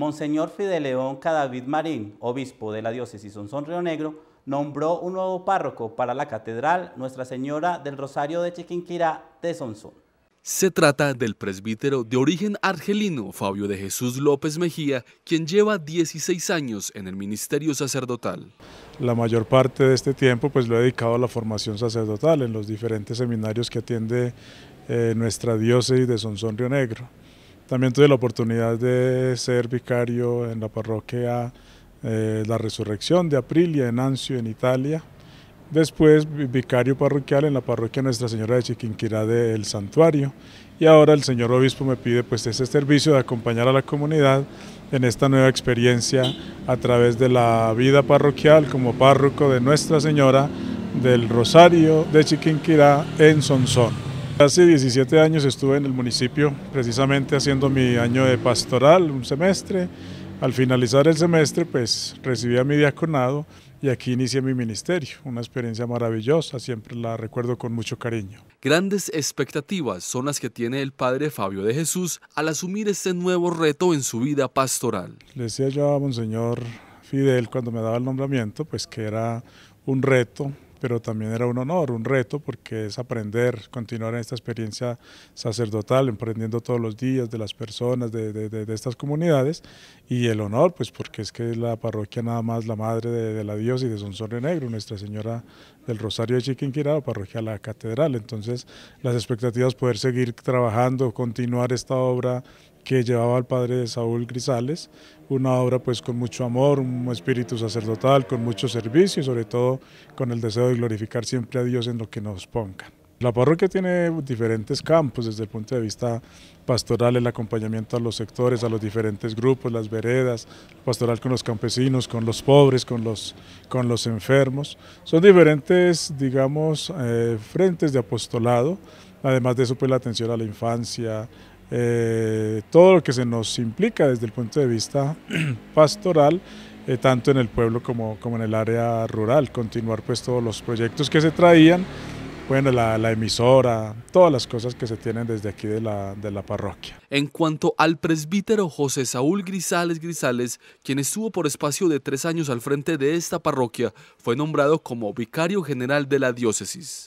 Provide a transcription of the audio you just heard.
Monseñor León Cadavid Marín, obispo de la diócesis Sonsón Río Negro, nombró un nuevo párroco para la Catedral Nuestra Señora del Rosario de Chiquinquirá de Sonsón. Se trata del presbítero de origen argelino Fabio de Jesús López Mejía, quien lleva 16 años en el ministerio sacerdotal. La mayor parte de este tiempo pues lo he dedicado a la formación sacerdotal en los diferentes seminarios que atiende eh, nuestra diócesis de Sonsón Río Negro. También tuve la oportunidad de ser vicario en la parroquia eh, La Resurrección de Aprilia en Anzio, en Italia. Después vicario parroquial en la parroquia Nuestra Señora de Chiquinquirá del Santuario. Y ahora el señor obispo me pide pues ese servicio de acompañar a la comunidad en esta nueva experiencia a través de la vida parroquial como párroco de Nuestra Señora del Rosario de Chiquinquirá en Sonsón. Hace 17 años estuve en el municipio precisamente haciendo mi año de pastoral, un semestre. Al finalizar el semestre pues recibí a mi diaconado y aquí inicié mi ministerio, una experiencia maravillosa, siempre la recuerdo con mucho cariño. Grandes expectativas son las que tiene el padre Fabio de Jesús al asumir este nuevo reto en su vida pastoral. Le decía yo a Monseñor Fidel cuando me daba el nombramiento, pues que era un reto pero también era un honor, un reto, porque es aprender, continuar en esta experiencia sacerdotal, emprendiendo todos los días de las personas, de, estas comunidades, y el honor, pues porque es que es la parroquia nada más la madre de, la y de Sonsorio Negro, Nuestra Señora del Rosario de Chiquinquirá, parroquia La Catedral, entonces las expectativas poder seguir trabajando, continuar esta obra que llevaba al padre de Saúl Grisales, una obra pues con mucho amor, un espíritu sacerdotal, con mucho servicio y sobre todo con el deseo de glorificar siempre a Dios en lo que nos ponga... La parroquia tiene diferentes campos desde el punto de vista pastoral, el acompañamiento a los sectores, a los diferentes grupos, las veredas, pastoral con los campesinos, con los pobres, con los, con los enfermos. Son diferentes, digamos, eh, frentes de apostolado, además de eso pues la atención a la infancia, eh, todo lo que se nos implica desde el punto de vista pastoral, eh, tanto en el pueblo como, en el área rural, continuar pues todos los proyectos que se traían, bueno, la, emisora, todas las cosas que se tienen desde aquí de la, de la parroquia. En cuanto al presbítero José Saúl Grisales Grisales, quien estuvo por espacio de tres años al frente de esta parroquia, fue nombrado como vicario general de la diócesis.